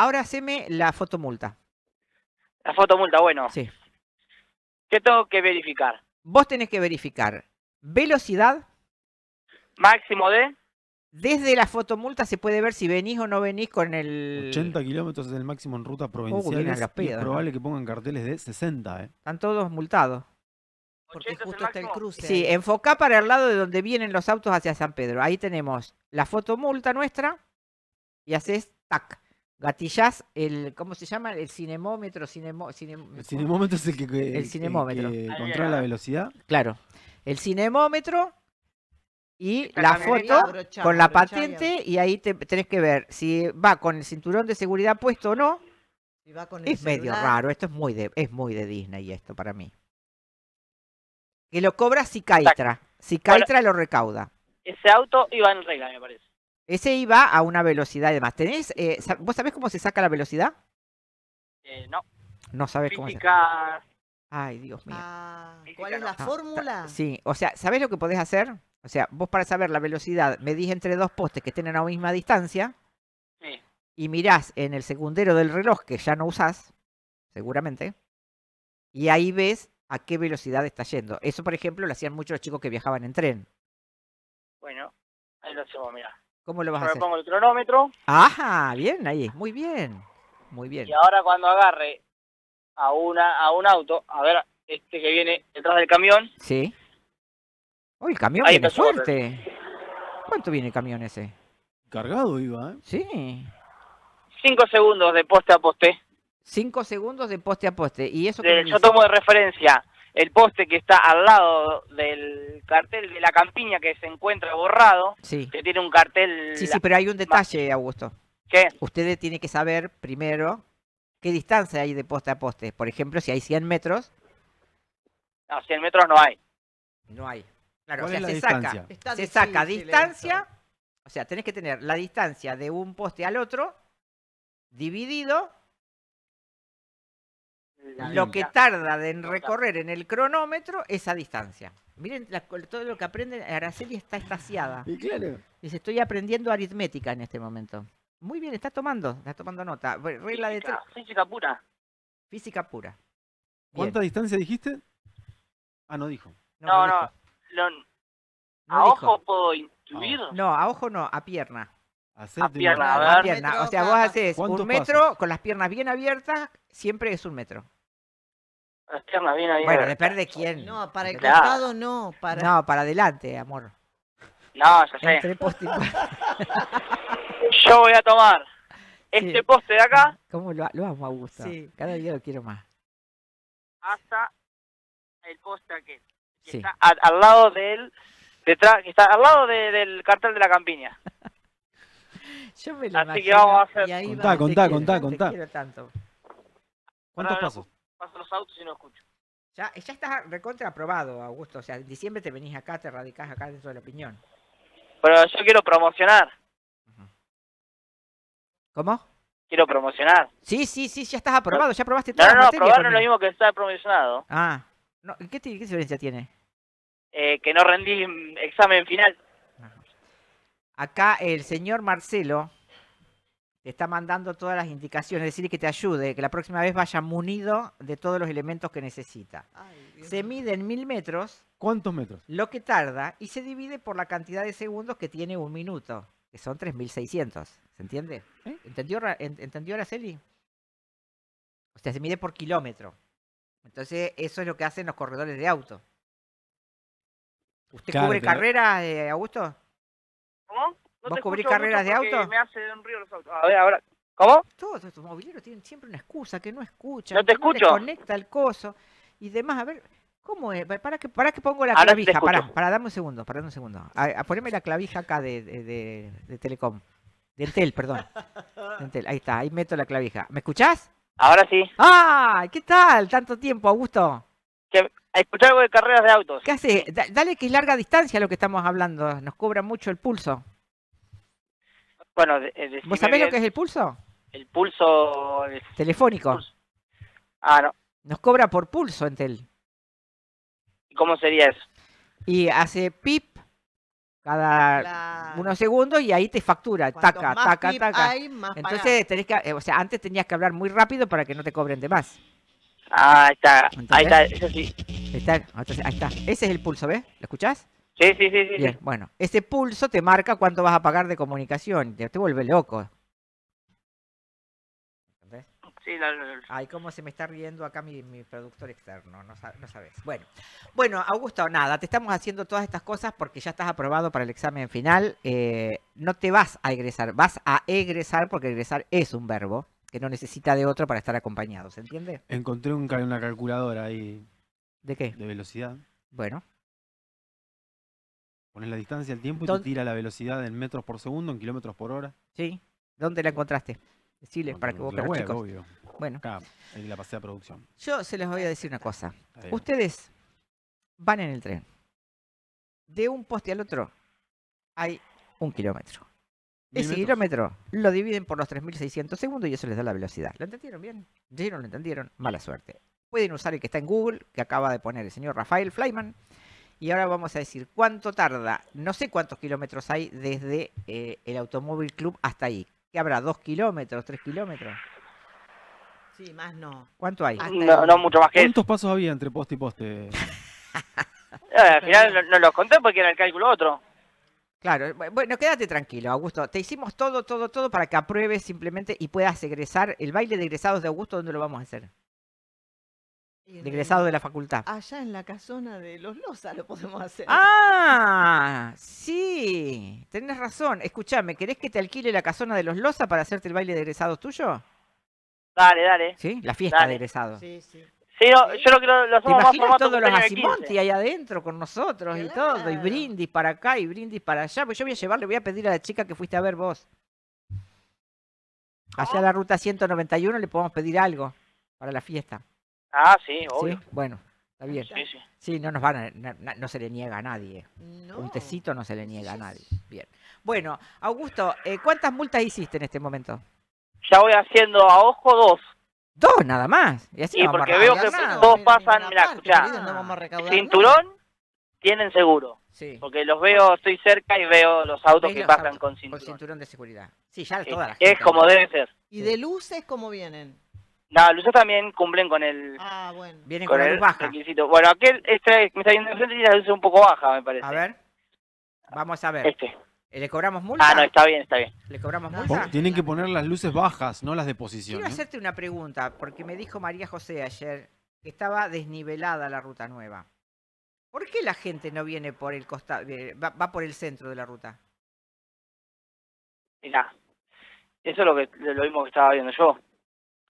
ahora haceme la fotomulta. La fotomulta, bueno. Sí. ¿Qué tengo que verificar? Vos tenés que verificar velocidad. Máximo de. Desde la fotomulta se puede ver si venís o no venís con el... 80 kilómetros es el máximo en ruta uh, provincial. es probable que pongan carteles de 60, ¿eh? Están todos multados. Porque justo está el cruce. Sí, enfocá para el lado de donde vienen los autos hacia San Pedro. Ahí tenemos la fotomulta nuestra y haces tac. Gatillas el, ¿cómo se llama? El cinemómetro, El cinemómetro es el que, controla la velocidad. Claro. El cinemómetro y la, foto con la patente y ahí tenés que ver si va con el cinturón de seguridad puesto o no. va con es medio raro, esto es muy de, es muy de Disney esto para mí. Que lo cobra Cicaitra. Cicaitra lo recauda. Ese auto iba en regla, me parece. Ese iba a una velocidad de más. Eh, ¿Vos sabés cómo se saca la velocidad? Eh, no. No sabes cómo se saca. Ay, Dios mío. Ah, ¿Cuál es la ah, fórmula? Sí, o sea, ¿sabés lo que podés hacer? O sea, vos para saber la velocidad medís entre dos postes que tienen la misma distancia sí. y mirás en el segundero del reloj que ya no usás, seguramente, y ahí ves a qué velocidad está yendo. Eso, por ejemplo, lo hacían muchos los chicos que viajaban en tren. Bueno, ahí lo hacemos, mirá. ¿Cómo lo vas a hacer? pongo el cronómetro. Ajá, bien ahí, muy bien. Muy bien. Y ahora cuando agarre a una a un auto, a ver, este que viene detrás del camión. Sí. Uy, el camión ahí suerte. ¿Cuánto viene el camión ese? Cargado iba, ¿eh? Sí. Cinco segundos de poste a poste. Cinco segundos de poste a poste. Y eso Yo tomo de referencia el poste que está al lado del cartel de la campiña que se encuentra borrado, que tiene un cartel... Sí, sí, pero hay un detalle, Augusto. ¿Qué? Ustedes tiene que saber primero qué distancia hay de poste a poste. Por ejemplo, si hay 100 metros... No, 100 metros no hay. No hay. Claro, o sea, se saca, se saca distancia, o sea, tenés que tener la distancia de un poste al otro dividido lo que tarda en recorrer en el cronómetro esa distancia. Miren todo lo que aprende, Araceli está estaciada. Y Dice, estoy aprendiendo aritmética en este momento. Muy bien, está tomando, está tomando nota. Regla de Física pura. Física pura. ¿Cuánta distancia dijiste? Ah, no dijo. No, no. a ojo puedo intuir. Ah. No, a ojo no, a pierna. a pierna, a pierna. O sea, vos haces un metro con las piernas bien abiertas, siempre es un metro. Bueno, depende de quién. No, para el costado no. Para... No, para adelante, amor. No, ya sé. Yo voy a tomar este poste de acá. ¿Cómo lo, lo amo, Augusto? Sí. Cada día lo quiero más. Hasta el poste aquel. Que está al, lado de detrás, que está al lado del cartel de la campiña. Yo me lo Así que vamos a hacer. Contá, contá, contá, contá. ¿Cuántos pasos? paso los autos y no escucho. Ya, ya está recontra aprobado, Augusto. O sea, en diciembre te venís acá, te radicás acá dentro de la opinión. Pero yo quiero promocionar. ¿Cómo? Quiero promocionar. Sí, sí, sí, ya estás aprobado, ya aprobaste todo. No, no, no, no es lo mismo que estar promocionado. Ah, ¿qué, diferencia tiene? Eh, que no rendí examen final. Acá el señor Marcelo te está mandando todas las indicaciones, es decir, que te ayude, que la próxima vez vaya munido de todos los elementos que necesita. se mide en mil metros. ¿Cuántos metros? Lo que tarda y se divide por la cantidad de segundos que tiene un minuto, que son 3.600. ¿Se entiende? ¿Eh? ¿Entendió, la ¿Entendió Araceli? O sea, se mide por kilómetro. Entonces, eso es lo que hacen los corredores de auto. ¿Usted cubre carreras, eh, Augusto? ¿Cómo? ¿Vos cubrís carreras de auto? Me un río los autos. ahora. ¿Cómo? Todos estos mobileros tienen siempre una excusa, que no escuchan. No te escucho. conecta el coso y demás. A ver, ¿cómo es? Para que, para que pongo la clavija. Para, para, dame un segundo, para, dame un segundo. A, poneme la clavija acá de, de, Telecom. De Entel, perdón. Ahí está, ahí meto la clavija. ¿Me escuchás? Ahora sí. ¡Ah! ¿Qué tal? Tanto tiempo, Augusto. Que, escuchar algo de carreras de autos. ¿Qué hace? dale que es larga distancia lo que estamos hablando. Nos cobra mucho el pulso. Bueno, eh, ¿Vos sabés lo que es el pulso? El pulso... Telefónico. Ah, no. Nos cobra por pulso Entel. ¿Y cómo sería eso? Y hace pip cada unos segundos y ahí te factura, taca, taca, taca. Entonces tenés que, eh, o sea, antes tenías que hablar muy rápido para que no te cobren de más. Ah, está, ahí está, eso sí. Ahí está, ahí está. Ese es el pulso, ¿ves? ¿Lo escuchás? Sí, sí, sí. sí bueno, ese pulso te marca cuánto vas a pagar de comunicación, te, vuelve loco. ¿Entendés? Sí, la, Ay, cómo se me está riendo acá mi, productor externo, no, sabes. Bueno, bueno, Augusto, nada, te estamos haciendo todas estas cosas porque ya estás aprobado para el examen final. Eh, no te vas a egresar, vas a egresar porque egresar es un verbo que no necesita de otro para estar acompañado, ¿se entiende? Encontré una calculadora ahí. ¿De qué? De velocidad. Bueno, Pones la distancia, al tiempo y te tira la velocidad en metros por segundo, en kilómetros por hora. ¿Sí? ¿Dónde la encontraste? Decirles para que vos, la Bueno, Acá, en la de producción. yo se les voy a decir una cosa. Ustedes van en el tren. De un poste al otro hay un kilómetro. Ese kilómetro lo dividen por los 3.600 segundos y eso les da la velocidad. ¿Lo entendieron bien? ¿Ya no lo entendieron, mala suerte. Pueden usar el que está en Google, que acaba de poner el señor Rafael Flyman, y ahora vamos a decir cuánto tarda, no sé cuántos kilómetros hay desde eh, el Automóvil Club hasta ahí. ¿Qué habrá? ¿Dos kilómetros? ¿Tres kilómetros? Sí, más no. ¿Cuánto hay? No, no mucho más que ¿Cuántos pasos había entre poste y poste? Eh, al final no, no los conté porque era el cálculo otro. Claro, eh, bueno, quédate tranquilo, Augusto. Te hicimos todo, todo, todo para que apruebes simplemente y puedas egresar. El baile de egresados de Augusto, ¿dónde lo vamos a hacer? de de la facultad. Allá en la casona de los Loza lo podemos hacer. Ah, sí, tenés razón. Escúchame, ¿querés que te alquile la casona de los Lozas para hacerte el baile de egresados tuyo? Dale, dale. Sí, la fiesta de egresados. Sí, sí. Sí, yo lo quiero. todos los ahí adentro con nosotros y todo, y brindis para acá y brindis para allá. Pues yo voy a llevarle, voy a pedir a la chica que fuiste a ver vos. Allá la ruta 191 le podemos pedir algo para la fiesta. Ah, sí, obvio. Bueno, está bien. Sí, no nos van no, se le niega a nadie. Un tecito no se le niega a nadie. Bien. Bueno, Augusto, eh, ¿cuántas multas hiciste en este momento? Ya voy haciendo a ojo dos. Dos nada más. Y así sí, porque veo que dos pasan, mira, cinturón tienen seguro. Sí. Porque los veo, estoy cerca y veo los autos que pasan con cinturón. de seguridad. Sí, ya toda Es como debe ser. ¿Y de luces cómo vienen? No, luces también cumplen con el, ah, bueno. Vienen con, el baja. Bueno, aquel este, me está viendo enfrente tiene la luz un poco baja, me parece. A ver. Vamos a ver. Este. Eh, ¿Le cobramos multa? Ah, no, está bien, está bien. ¿Le cobramos multa? Tienen que poner las luces bajas, no las de posición. Quiero ¿eh? hacerte una pregunta, porque me dijo María José ayer que estaba desnivelada la ruta nueva. ¿Por qué la gente no viene por el costado, eh, va, por el centro de la ruta? mira eso es lo que lo mismo que estaba viendo yo.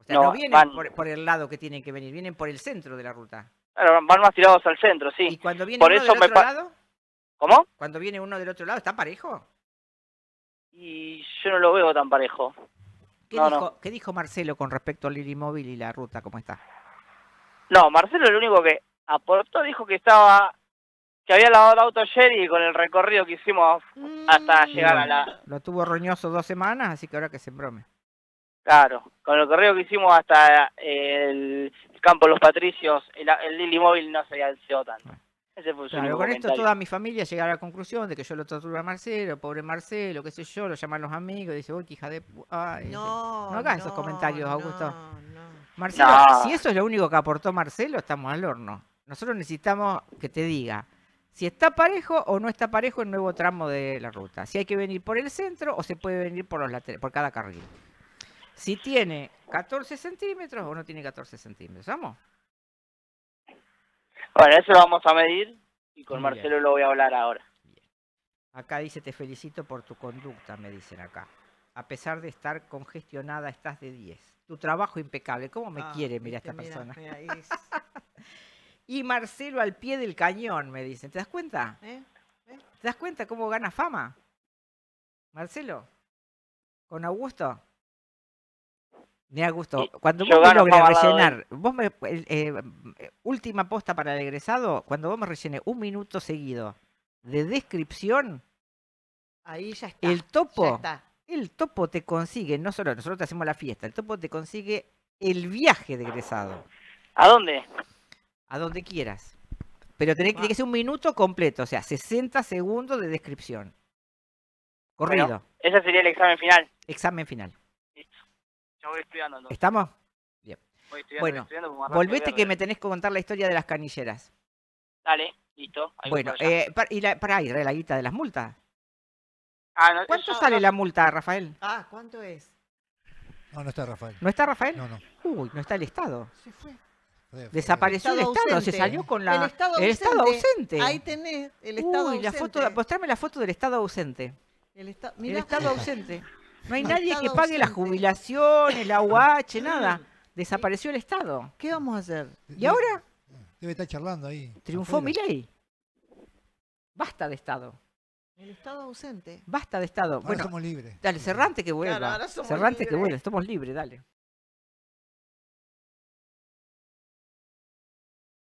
O sea, no, vienen por, el lado que tienen que venir, vienen por el centro de la ruta. Claro, van más tirados al centro, sí. ¿Y cuando viene por uno del otro lado? ¿Cómo? Cuando viene uno del otro lado, ¿está parejo? Y yo no lo veo tan parejo. ¿Qué, dijo, Marcelo con respecto al Móvil y la ruta? ¿Cómo está? No, Marcelo el único que aportó dijo que estaba que había lavado el auto ayer y con el recorrido que hicimos hasta mm, llegar a la... Lo tuvo roñoso dos semanas, así que ahora que se brome. Claro, con el correo que hicimos hasta el campo de los patricios, el, el Móvil no se alzó tanto. con esto toda mi familia llega a la conclusión de que yo lo torturo a Marcelo, pobre Marcelo, qué sé yo, lo llaman los amigos, dice, uy, qué hija de... Ay, no, no hagan esos comentarios, Augusto. Marcelo, si eso es lo único que aportó Marcelo, estamos al horno. Nosotros necesitamos que te diga si está parejo o no está parejo el nuevo tramo de la ruta, si hay que venir por el centro o se puede venir por, los por cada carril si tiene 14 centímetros o no tiene 14 centímetros. ¿Vamos? Bueno, eso lo vamos a medir y con Marcelo lo voy a hablar ahora. Bien. Acá dice, te felicito por tu conducta, me dicen acá. A pesar de estar congestionada, estás de 10. Tu trabajo impecable. ¿Cómo me ah, quiere, mira esta persona? y Marcelo al pie del cañón, me dicen. ¿Te das cuenta? ¿Eh? ¿Eh? ¿Te das cuenta cómo gana fama? Marcelo, con Augusto. Me da gusto. cuando vos me logres rellenar, vos me, eh, última posta para el egresado, cuando vos me rellenes un minuto seguido de descripción, ahí ya está. El topo, el topo te consigue, no solo nosotros te hacemos la fiesta, el topo te consigue el viaje de egresado. ¿A dónde? A donde quieras. Pero tiene ah. que ser un minuto completo, o sea, 60 segundos de descripción. Corrido. ese sería el examen final. Examen final. Ya voy estudiando. ¿Estamos? Bien. Voy estudiando, bueno, voy volvete que me tenés que contar la historia de las canilleras. Dale, listo. bueno, eh, para, y la, la guita de las multas. Ah, ¿Cuánto sale la multa, Rafael? Ah, ¿cuánto es? No, no está Rafael. ¿No está Rafael? No, no. Uy, no está el Estado. Se fue. Desapareció el Estado, se salió con la... El Estado, ausente. Ahí tenés, el Estado Uy, La foto, mostrame la foto del Estado ausente. El, el Estado ausente. No hay nadie que pague las jubilaciones, la UH, nada. Desapareció el Estado. ¿Qué vamos a hacer? ¿Y ahora? Debe estar charlando ahí. Triunfó mi ley. Basta de Estado. El Estado ausente. Basta de Estado. bueno, somos libres. Dale, Cerrante que vuelva. Cerrante que vuelva. Estamos libres, dale.